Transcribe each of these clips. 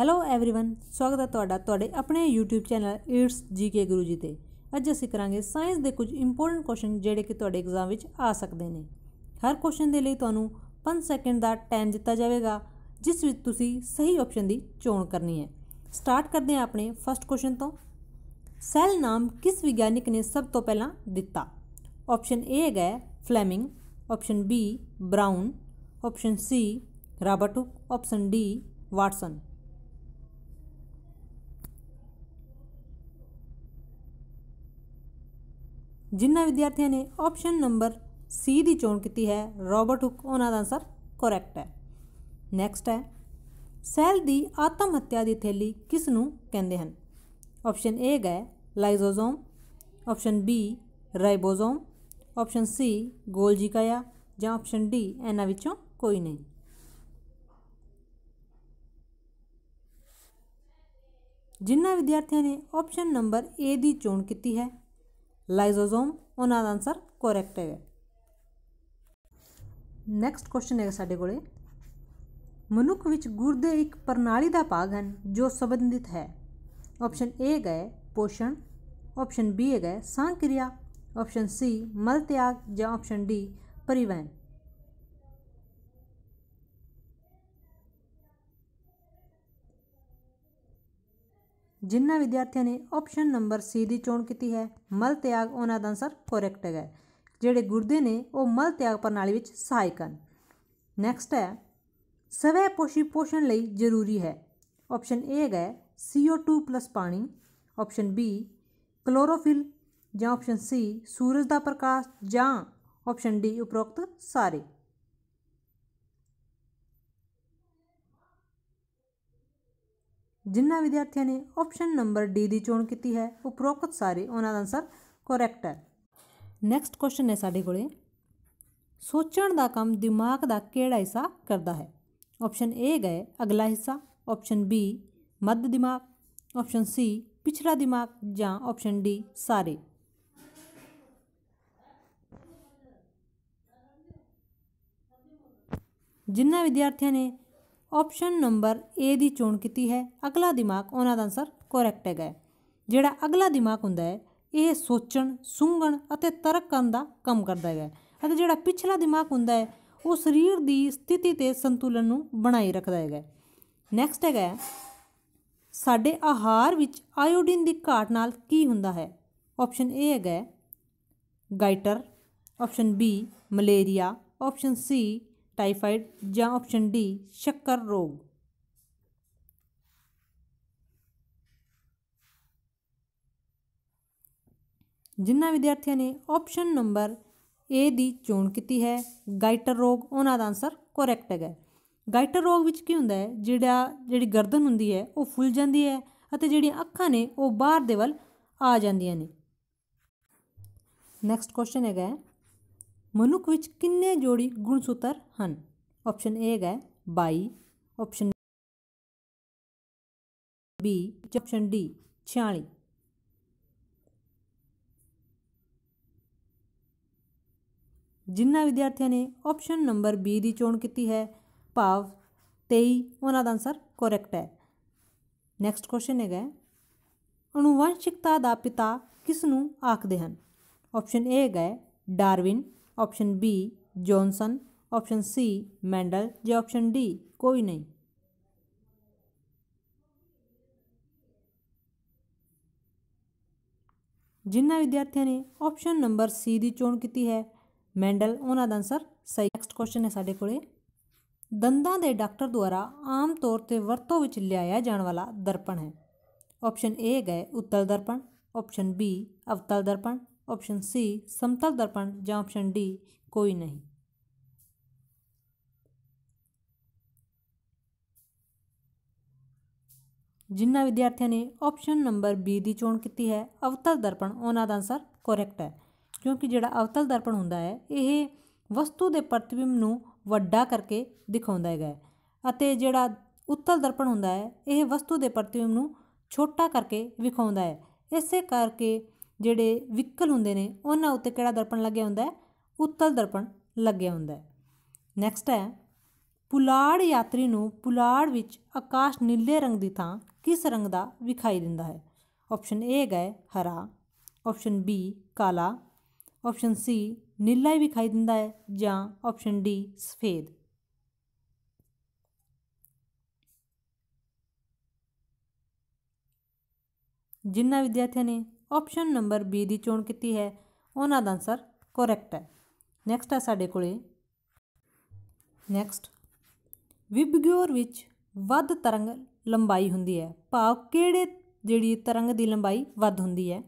hello everyone ਸਵਾਗਤ ਹੈ ਤੁਹਾਡਾ ਤੁਹਾਡੇ ਆਪਣੇ YouTube channel it's GK Guru ji ਤੇ ਅੱਜ ਅਸੀਂ ਕਰਾਂਗੇ ਸਾਇੰਸ ਦੇ ਕੁਝ ਇੰਪੋਰਟੈਂਟ ਕੁਐਸਚਨ ਜਿਹੜੇ ਕਿ ਤੁਹਾਡੇ ਐਗਜ਼ਾਮ ਵਿੱਚ ਆ ਸਕਦੇ ਨੇ ਹਰ ਕੁਐਸਚਨ ਦੇ ਲਈ ਤੁਹਾਨੂੰ 5 ਸੈਕਿੰਡ ਦਾ ਟਾਈਮ ਦਿੱਤਾ ਜਾਵੇਗਾ ਜਿਸ ਵਿੱਚ ਤੁਸੀਂ ਸਹੀ ਆਪਸ਼ਨ ਦੀ ਚੋਣ ਕਰਨੀ ਹੈ ਸਟਾਰਟ ਕਰਦੇ ਹਾਂ ਆਪਣੇ ਫਸਟ ਕੁਐਸਚਨ ਤੋਂ ਸੈੱਲ ਨਾਮ ਕਿਸ ਵਿਗਿਆਨਿਕ ਨੇ ਸਭ ਤੋਂ ਪਹਿਲਾਂ ਦਿੱਤਾ ਆਪਸ਼ਨ A ਹੈਗਾ Fleming option B Brown option C Robert option D Watson ਜਿਨ੍ਹਾਂ ਵਿਦਿਆਰਥੀਆਂ ਨੇ ਆਪਸ਼ਨ ਨੰਬਰ ਸੀ ਦੀ ਚੋਣ ਕੀਤੀ ਹੈ ਰੋਬਰਟ ਹੁੱਕ ਉਹਨਾਂ ਦਾ ਆਨਸਰ ਕਰੈਕਟ ਹੈ ਨੈਕਸਟ ਹੈ ਸੈਲ ਦੀ ਆਤਮ ਹੱਤਿਆ ਦੀ ਥੈਲੀ ਕਿਸ ਨੂੰ ਕਹਿੰਦੇ ਹਨ ਆਪਸ਼ਨ ਏ ਹੈ lysosome option B ribosome option C Golgi ਕਾਇਆ ਜਾਂ ਆਪਸ਼ਨ ਡੀ ਇਹਨਾਂ ਵਿੱਚੋਂ ਕੋਈ ਨਹੀਂ ਜਿਨ੍ਹਾਂ ਵਿਦਿਆਰਥੀਆਂ ਨੇ ਆਪਸ਼ਨ ਨੰਬਰ ਏ ਦੀ ਚੋਣ ਕੀਤੀ ਹੈ ਲਾਈਸੋਸੋਮ ਉਹਨਾਂ ਦਾ ਆਨਸਰ ਕਰੈਕਟ ਹੈ ਨੈਕਸਟ ਕੁਐਸਚਨ ਹੈ ਸਾਡੇ ਕੋਲੇ ਮਨੁੱਖ ਵਿੱਚ ਗੁਰਦੇ ਇੱਕ ਪ੍ਰਣਾਲੀ ਦਾ ਭਾਗ ਹਨ ਜੋ ਸੰਬੰਧਿਤ ਹੈ ਆਪਸ਼ਨ A ਹੈ ਪੋਸ਼ਣ ਆਪਸ਼ਨ B ਹੈ ਸਾਹ ਕਿਰਿਆ ਆਪਸ਼ਨ C ਮਲ ਤਿਆਗ ਜਾਂ ਆਪਸ਼ਨ D ਪਰਿਵਹਨ ਜਿਨ੍ਹਾਂ ਵਿਦਿਆਰਥੀਆਂ ਨੇ ਆਪਸ਼ਨ ਨੰਬਰ ਸੀ ਦੀ ਚੋਣ ਕੀਤੀ ਹੈ ਮਲ ਤਿਆਗ ਉਹਨਾਂ ਦਾ ਆਨਸਰ ਕਰੈਕਟ ਹੈ ਜਿਹੜੇ ਗੁਰਦੇ ਨੇ ਉਹ ਮਲ ਤਿਆਗ ਪ੍ਰਣਾਲੀ ਵਿੱਚ ਸਹਾਇਕ ਹਨ ਨੈਕਸਟ ਹੈ ਸਵੈ ਪੋਸ਼ੀ ਪੋਸ਼ਣ ਲਈ ਜ਼ਰੂਰੀ ਹੈ ਆਪਸ਼ਨ A ਹੈ CO2 ਪਾਣੀ ਆਪਸ਼ਨ B ਕਲੋਰੋਫਿਲ ਜਾਂ ਆਪਸ਼ਨ C ਸੂਰਜ ਦਾ ਪ੍ਰਕਾਸ਼ ਜਾਂ ਆਪਸ਼ਨ D ਉਪਰੋਕਤ ਸਾਰੇ ਜਿਨ੍ਹਾਂ ਵਿਦਿਆਰਥੀਆਂ ਨੇ ਆਪਸ਼ਨ ਨੰਬਰ ਡੀ ਦੀ ਚੋਣ ਕੀਤੀ ਹੈ ਉਪਰੋਕਤ ਸਾਰੇ ਉਹਨਾਂ ਦਾ ਆਨਸਰ ਕਰੈਕਟ ਹੈ ਨੈਕਸਟ ਕੁਐਸਚਨ ਹੈ ਸਾਡੇ ਕੋਲੇ ਸੋਚਣ ਦਾ ਕੰਮ ਦਿਮਾਗ ਦਾ ਕਿਹੜਾ ਹਿੱਸਾ ਕਰਦਾ ਹੈ ਆਪਸ਼ਨ ਏ ਗਏ ਅਗਲਾ ਹਿੱਸਾ ਆਪਸ਼ਨ ਬੀ ਮੱਧ ਦਿਮਾਗ ਆਪਸ਼ਨ ਸੀ ਪਿਛਲਾ ਦਿਮਾਗ ਜਾਂ ਆਪਸ਼ਨ ਡੀ ਸਾਰੇ ਜਿਨ੍ਹਾਂ ਵਿਦਿਆਰਥੀਆਂ ਨੇ ਆਪਸ਼ਨ ਨੰਬਰ A ਦੀ ਚੋਣ ਕੀਤੀ ਹੈ ਅਗਲਾ ਦਿਮਾਗ ਉਹਨਾਂ ਦਾ ਆਨਸਰ ਕਰੈਕਟ ਹੈਗਾ ਜਿਹੜਾ ਅਗਲਾ ਦਿਮਾਗ ਹੁੰਦਾ ਹੈ ਇਹ ਸੋਚਣ ਸੁੰਘਣ ਅਤੇ ਤਰਕ ਕਰਨ ਦਾ ਕੰਮ ਕਰਦਾ ਹੈ ਅਤੇ ਜਿਹੜਾ ਪਿਛਲਾ ਦਿਮਾਗ ਹੁੰਦਾ ਹੈ ਉਹ ਸਰੀਰ ਦੀ ਸਥਿਤੀ ਤੇ ਸੰਤੁਲਨ ਨੂੰ ਬਣਾਈ ਰੱਖਦਾ ਹੈਗਾ ਨੈਕਸਟ ਹੈਗਾ ਸਾਡੇ ਆਹਾਰ ਵਿੱਚ ਆਇਓਡੀਨ ਦੀ ਘਾਟ ਨਾਲ ਕੀ ਹੁੰਦਾ ਹੈ ਆਪਸ਼ਨ A ਹੈਗਾ goitre option B malaria option C typhoid ਜਾਂ ਆਪਸ਼ਨ ਡੀ ਸ਼ੱਕਰ ਰੋਗ ਜਿਨ੍ਹਾਂ ਵਿਦਿਆਰਥੀਆਂ ਨੇ ਆਪਸ਼ਨ ਨੰਬਰ ਏ ਦੀ ਚੋਣ ਕੀਤੀ ਹੈ ਗਾਈਟਰ ਰੋਗ ਉਹਨਾਂ ਦਾ ਆਨਸਰ ਕਰੈਕਟ ਹੈ ਗਾਈਟਰ ਰੋਗ ਵਿੱਚ ਕੀ ਹੁੰਦਾ ਹੈ ਜਿਹੜਾ ਜਿਹੜੀ ਗਰਦਨ ਹੁੰਦੀ ਹੈ ਉਹ ਫੁੱਲ ਜਾਂਦੀ ਹੈ ਅਤੇ ਜਿਹੜੀਆਂ ਅੱਖਾਂ ਨੇ ਉਹ ਬਾਹਰ ਦੇ ਵੱਲ ਆ ਜਾਂਦੀਆਂ ਨੇ ਨੈਕਸਟ ਕੁਐਸਚਨ ਹੈਗਾ ਮਨੁੱਖ ਵਿੱਚ ਕਿੰਨੇ ਜੋੜੀ ਗੁਣਸੂਤਰ ਹਨ ਆਪਸ਼ਨ A ਹੈ 22 ਆਪਸ਼ਨ B ਆਪਸ਼ਨ D 46 ਜਿਨ੍ਹਾਂ ਵਿਦਿਆਰਥੀਆਂ ਨੇ ਆਪਸ਼ਨ ਨੰਬਰ B ਦੀ ਚੋਣ ਕੀਤੀ ਹੈ ਭਾਵ 23 ਉਹਨਾਂ ਦਾ ਆਨਸਰ ਕਰੈਕਟ ਹੈ ਨੈਕਸਟ ਕੁਐਸਚਨ ਹੈਗਾ ਅਨੁਵੰਸ਼ਿਕਤਾ ਦਾ ਪਿਤਾ ਕਿਸ ਨੂੰ ਆਖਦੇ ਹਨ ਆਪਸ਼ਨ A ਹੈ Darwin option B Johnson option C Mendel ਜਾਂ ਆਪਸ਼ਨ D ਕੋਈ ਨਹੀਂ ਜਿਨ੍ਹਾਂ ਵਿਦਿਆਰਥੀਆਂ ਨੇ ਆਪਸ਼ਨ ਨੰਬਰ C ਦੀ ਚੋਣ ਕੀਤੀ ਹੈ ਮੈਂਡਲ ਉਹਨਾਂ ਦਾ ਆਨਸਰ ਸਹੀ ਨੈਕਸਟ ਕੁਐਸਚਨ ਹੈ ਸਾਡੇ ਕੋਲੇ ਦੰਦਾਂ ਦੇ ਡਾਕਟਰ ਦੁਆਰਾ ਆਮ ਤੌਰ ਤੇ ਵਰਤੋਂ ਵਿੱਚ ਲਿਆਇਆ ਜਾਣ ਵਾਲਾ ਦਰਪਣ ਹੈ ਆਪਸ਼ਨ A ਹੈ ਉੱਤਲ ਦਰਪਣ ਆਪਸ਼ਨ B ਅਵਤਲ ਦਰਪਣ ਆਪਸ਼ਨ ਸੀ ਸਮਤਲ ਦਰਪਣ ਜਾਂ ਆਪਸ਼ਨ ਡੀ ਕੋਈ ਨਹੀਂ ਜਿਨ੍ਹਾਂ ਵਿਦਿਆਰਥੀਆਂ ਨੇ ਆਪਸ਼ਨ ਨੰਬਰ B ਦੀ ਚੋਣ ਕੀਤੀ ਹੈ ਅਵਤਲ ਦਰਪਣ ਉਹਨਾਂ ਦਾ ਆਨਸਰ ਕਰੈਕਟ ਹੈ ਕਿਉਂਕਿ ਜਿਹੜਾ ਅਵਤਲ ਦਰਪਣ ਹੁੰਦਾ ਹੈ ਇਹ ਵਸਤੂ ਦੇ ਪ੍ਰਤੀਬਿੰਬ ਨੂੰ ਵੱਡਾ ਕਰਕੇ ਦਿਖਾਉਂਦਾ ਹੈਗਾ ਅਤੇ ਜਿਹੜਾ ਉੱਤਲ ਦਰਪਣ ਹੁੰਦਾ ਹੈ ਇਹ ਵਸਤੂ ਦੇ ਪ੍ਰਤੀਬਿੰਬ ਨੂੰ ਛੋਟਾ ਕਰਕੇ ਵਿਖਾਉਂਦਾ ਹੈ ਇਸੇ ਕਰਕੇ ਜਿਹੜੇ ਵਿਕਲ ਹੁੰਦੇ ਨੇ ਉਹਨਾਂ ਉੱਤੇ ਕਿਹੜਾ ਦਰਪਣ ਲੱਗਿਆ ਹੁੰਦਾ ਹੈ ਉੱਤਲ ਦਰਪਣ ਲੱਗਿਆ ਹੁੰਦਾ ਹੈ ਨੈਕਸਟ ਹੈ ਪੁਲਾੜ ਯਾਤਰੀ ਨੂੰ ਪੁਲਾੜ ਵਿੱਚ ਆਕਾਸ਼ ਨੀਲੇ ਰੰਗ ਦੀ ਥਾਂ ਕਿਸ ਰੰਗ ਦਾ ਵਿਖਾਈ ਦਿੰਦਾ ਹੈ ਆਪਸ਼ਨ ਏ ਹੈ ਹਰਾ ਆਪਸ਼ਨ ਬੀ ਕਾਲਾ ਆਪਸ਼ਨ ਸੀ ਨੀਲਾ ਹੀ ਵਿਖਾਈ ਦਿੰਦਾ ਹੈ ਜਾਂ ਆਪਸ਼ਨ ਡੀ ਸਫੇਦ ਜਿੰਨਾ ਵਿਦਿਆਰਥੀਆਂ ਨੇ ਆਪਸ਼ਨ ਨੰਬਰ B ਦੀ ਚੋਣ ਕੀਤੀ ਹੈ ਉਹਨਾਂ ਦਾ ਆਨਸਰ ਕਰੈਕਟ ਹੈ ਨੈਕਸਟ ਹੈ ਸਾਡੇ ਕੋਲੇ ਨੈਕਸਟ ਵਿਬਗਿਓਰ ਵਿੱਚ ਵੱਧ ਤਰੰਗ ਲੰਬਾਈ ਹੁੰਦੀ ਹੈ ਭਾਵ ਕਿਹੜੇ ਜਿਹੜੀ ਤਰੰਗ ਦੀ ਲੰਬਾਈ ਵੱਧ ਹੁੰਦੀ ਹੈ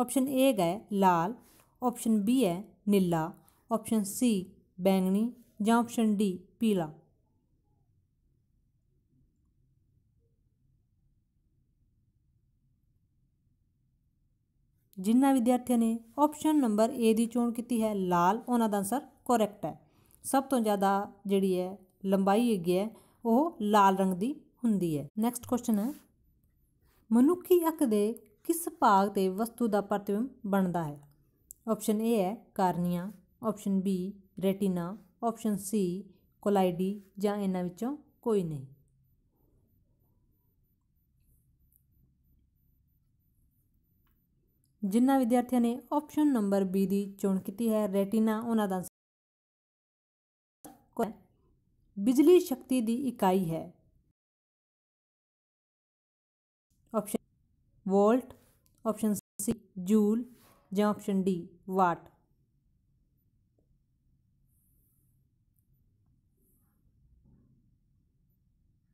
ਆਪਸ਼ਨ A ਹੈ ਲਾਲ ਆਪਸ਼ਨ B ਹੈ ਨੀਲਾ ਆਪਸ਼ਨ C ਬੈਂਗਣੀ ਜਾਂ ਆਪਸ਼ਨ D ਪੀਲਾ ਜਿਨ੍ਹਾਂ ਵਿਦਿਆਰਥੀਆਂ ਨੇ ਆਪਸ਼ਨ ਨੰਬਰ A ਦੀ ਚੋਣ ਕੀਤੀ ਹੈ ਲਾਲ ਉਹਨਾਂ ਦਾ ਆਨਸਰ ਕਰੈਕਟ ਹੈ ਸਭ ਤੋਂ ਜ਼ਿਆਦਾ ਜਿਹੜੀ ਹੈ ਲੰਬਾਈ ਹੈ ਗਿਆ ਉਹ ਲਾਲ ਰੰਗ ਦੀ ਹੁੰਦੀ ਹੈ ਨੈਕਸਟ ਕੁਐਸਚਨ ਹੈ ਮਨੁੱਖੀ ਅੱਖ ਦੇ ਕਿਸ ਭਾਗ ਤੇ ਵਸਤੂ ਦਾ ਪ੍ਰਤੀਬਿੰਬ ਬਣਦਾ ਹੈ ਆਪਸ਼ਨ A ਹੈ cornea option B retina option C ਕੋਲਾਈਡੀ ਜਾਂ ਇਹਨਾਂ ਵਿੱਚੋਂ ਕੋਈ ਨਹੀਂ ਜਿਨ੍ਹਾਂ ਵਿਦਿਆਰਥੀਆਂ ਨੇ ਆਪਸ਼ਨ ਨੰਬਰ B ਦੀ ਚੋਣ ਕੀਤੀ ਹੈ ਰੈਟੀਨਾ ਉਹਨਾਂ ਦਾ ਬਿਜਲੀ ਸ਼ਕਤੀ ਦੀ ਇਕਾਈ ਹੈ option volt option C joule ਜਾਂ ਆਪਸ਼ਨ ਡੀ ਵਾਟ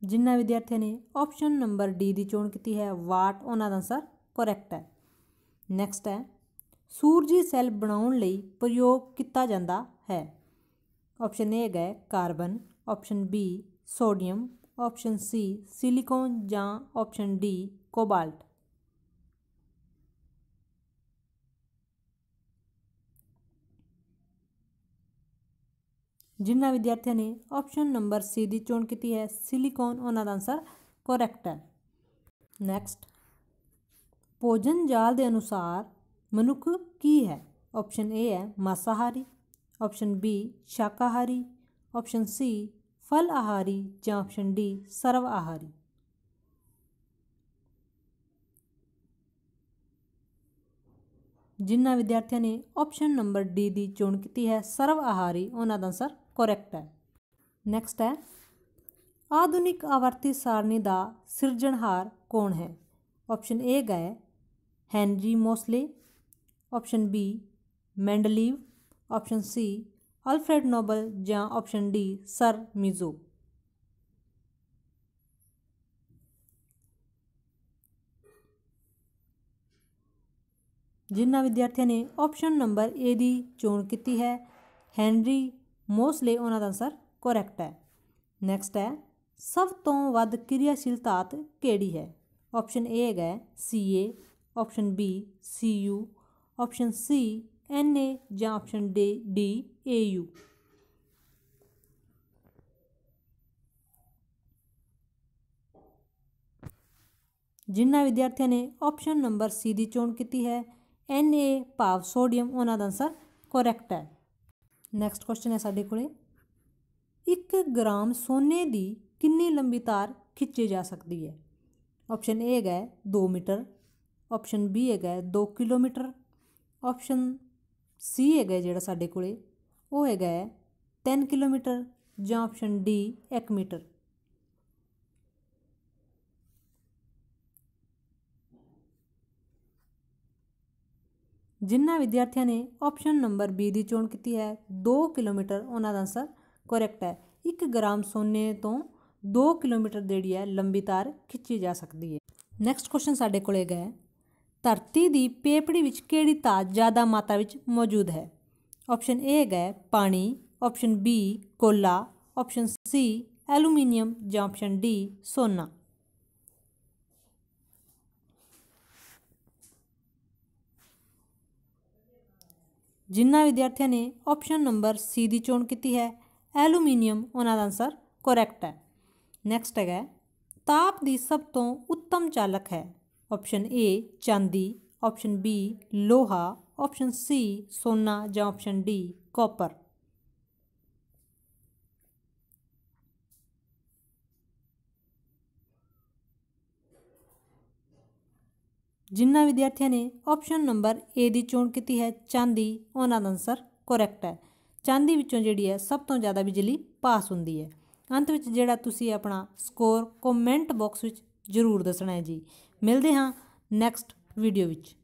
ਜਿਨ੍ਹਾਂ ਵਿਦਿਆਰਥੀਆਂ ਨੇ ਆਪਸ਼ਨ ਨੰਬਰ ਡੀ ਦੀ ਚੋਣ ਕੀਤੀ ਹੈ ਵਾਟ ਉਹਨਾਂ ਦਾ ਆਨਸਰ ਕਰੈਕਟ ਹੈ ਨੈਕਸਟ ਹੈ ਸੂਰਜੀ ਸੈੱਲ ਬਣਾਉਣ ਲਈ ਪ੍ਰਯੋਗ ਕੀਤਾ ਜਾਂਦਾ ਹੈ ਆਪਸ਼ਨ ਏ ਹੈ carbon option B sodium option C silicon ਜਾਂ ਆਪਸ਼ਨ ਡੀ ਕੋਬਾਲਟ ਜਿਨ੍ਹਾਂ ਵਿਦਿਆਰਥੀਆਂ ਨੇ ਆਪਸ਼ਨ ਨੰਬਰ ਸੀ ਦੀ ਚੋਣ ਕੀਤੀ ਹੈ ਸਿਲੀਕੋਨ ਉਹਨਾਂ ਦਾ ਆਨਸਰ ਕਰੈਕਟ ਹੈ ਨੈਕਸਟ ਭੋਜਨ ਜਾਲ ਦੇ ਅਨੁਸਾਰ ਮਨੁੱਖ ਕੀ ਹੈ ਆਪਸ਼ਨ A ਹੈ ਮਾਸਾਹਾਰੀ ਆਪਸ਼ਨ B ਸ਼ਾਕਾਹਾਰੀ ਆਪਸ਼ਨ C ਫਲ ਆਹਾਰੀ ਜਾਂ ਆਪਸ਼ਨ D ਸਰਵ ਆਹਾਰੀ ਜਿਨ੍ਹਾਂ ਵਿਦਿਆਰਥੀਆਂ ਨੇ ਆਪਸ਼ਨ ਨੰਬਰ D ਦੀ ਚੋਣ ਕੀਤੀ ਹੈ ਸਰਵ ਆਹਾਰੀ ਉਹਨਾਂ ਦਾ ਅਨਸਰ ਕਰੈਕਟ ਹੈ ਨੈਕਸਟ ਹੈ ਆਧੁਨਿਕ ਆਵਰਤੀ ਸਾਰਣੀ ਦਾ ਸਿਰਜਣਹਾਰ ਕੌਣ ਹੈ ਆਪਸ਼ਨ A ਗਏ Henry Moseley option B Mendeleev option C Alfred Nobel ਜਾਂ ਆਪਸ਼ਨ ਡੀ ਸਰ ਮਿਜ਼ੋ ਜਿਨ੍ਹਾਂ ਵਿਦਿਆਰਥੀਆਂ ਨੇ ਆਪਸ਼ਨ ਨੰਬਰ ਏ ਦੀ ਚੋਣ ਕੀਤੀ ਹੈ ਹੈਨਰੀ ਮੋਸਲੇ ਉਹਨਾਂ ਦਾ ਆਨਸਰ ਕਰੈਕਟ ਹੈ ਨੈਕਸਟ ਹੈ ਸਭ ਤੋਂ ਵੱਧ ਕਿਰਿਆਸ਼ੀਲ ਧਾਤ ਕਿਹੜੀ ਹੈ ਆਪਸ਼ਨ ਏ ਹੈਗਾ CA option B CU option C NA ਜਾਂ option D D A U ਜਿਨ੍ਹਾਂ ਵਿਦਿਆਰਥੀਆਂ ਨੇ ਆਪਸ਼ਨ ਨੰਬਰ ਸੀ ਦੀ ਚੋਣ ਕੀਤੀ ਹੈ NA ਭਾਵ ਸੋਡੀਅਮ ਉਹਨਾਂ ਦਾ ਆਨਸਰ ਕਰੈਕਟ ਹੈ ਨੈਕਸਟ ਕੁਐਸਚਨ ਹੈ ਸਾਡੇ ਕੋਲੇ 1 ਗ੍ਰਾਮ ਸੋਨੇ ਦੀ ਕਿੰਨੀ ਲੰਬੀ ਤਾਰ ਖਿੱਚੀ ਜਾ ਸਕਦੀ ਹੈ ਆਪਸ਼ਨ A ਹੈ 2 ਮੀਟਰ ਆਪਸ਼ਨ ਬੀ ਹੈਗਾ 2 ਕਿਲੋਮੀਟਰ ਆਪਸ਼ਨ ਸੀ ਹੈਗਾ ਜਿਹੜਾ ਸਾਡੇ ਕੋਲੇ ਉਹ ਹੈਗਾ 10 ਕਿਲੋਮੀਟਰ ਜਾਂ ਆਪਸ਼ਨ ਡੀ 1 ਮੀਟਰ ਜਿਨ੍ਹਾਂ ਵਿਦਿਆਰਥੀਆਂ ਨੇ ਆਪਸ਼ਨ ਨੰਬਰ ਬੀ ਦੀ ਚੋਣ ਕੀਤੀ ਹੈ 2 ਕਿਲੋਮੀਟਰ ਉਹਨਾਂ ਦਾ ਆਨਸਰ ਕਰੈਕਟ ਹੈ 1 ਗ੍ਰਾਮ ਸੋਨੇ ਤੋਂ 2 ਕਿਲੋਮੀਟਰ ਜਿਹੜੀ ਹੈ ਲੰਬੀ ਤਾਰ ਖਿੱਚੀ ਜਾ ਸਕਦੀ ਹੈ ਨੈਕਸਟ ਕੁਐਸਚਨ ਸਾਡੇ ਕੋਲੇ ਗਿਆ ਧਰਤੀ ਦੀ ਪੇਪੜੀ ਵਿੱਚ ਕਿਹੜੀ ਤਾਜ ਜ਼ਿਆਦਾ ਮਾਤਰਾ ਵਿੱਚ ਮੌਜੂਦ ਹੈ ਆਪਸ਼ਨ A ਹੈ ਪਾਣੀ ਆਪਸ਼ਨ B ਕੋਲਾ ਆਪਸ਼ਨ C ਐਲੂਮੀਨੀਅਮ ਜਾਂ ਆਪਸ਼ਨ D ਸੋਨਾ ਜਿਨ੍ਹਾਂ ਵਿਦਿਆਰਥੀਆਂ ਨੇ ਆਪਸ਼ਨ ਨੰਬਰ C ਦੀ ਚੋਣ ਕੀਤੀ ਹੈ ਐਲੂਮੀਨੀਅਮ ਉਹਨਾਂ ਦਾ ਆਨਸਰ ਕਰੈਕਟ ਹੈ ਨੈਕਸਟ ਹੈਗਾ ਤਾਪ ਦੀ ਸਭ ਤੋਂ ਉੱਤਮ ਚਾਲਕ ਹੈ ਆਪਸ਼ਨ A ਚਾਂਦੀ ਆਪਸ਼ਨ B ਲੋਹਾ ਆਪਸ਼ਨ C ਸੋਨਾ ਜਾਂ ਆਪਸ਼ਨ D ਕਾਪਰ ਜਿਨ੍ਹਾਂ ਵਿਦਿਆਰਥੀਆਂ ਨੇ ਆਪਸ਼ਨ ਨੰਬਰ A ਦੀ ਚੋਣ ਕੀਤੀ ਹੈ ਚਾਂਦੀ ਉਹਨਾਂ ਦਾ ਆਨਸਰ ਕਰੈਕਟ ਹੈ ਚਾਂਦੀ ਵਿੱਚੋਂ ਜਿਹੜੀ ਹੈ ਸਭ ਤੋਂ ਜ਼ਿਆਦਾ ਬਿਜਲੀ ਪਾਸ ਹੁੰਦੀ ਹੈ ਅੰਤ ਵਿੱਚ ਜਿਹੜਾ ਤੁਸੀਂ ਆਪਣਾ ਸਕੋਰ ਕਮੈਂਟ ਬਾਕਸ ਵਿੱਚ ਜ਼ਰੂਰ ਦੱਸਣਾ ਹੈ ਜੀ ਮਿਲਦੇ ਹਾਂ ਨੈਕਸਟ ਵੀਡੀਓ ਵਿੱਚ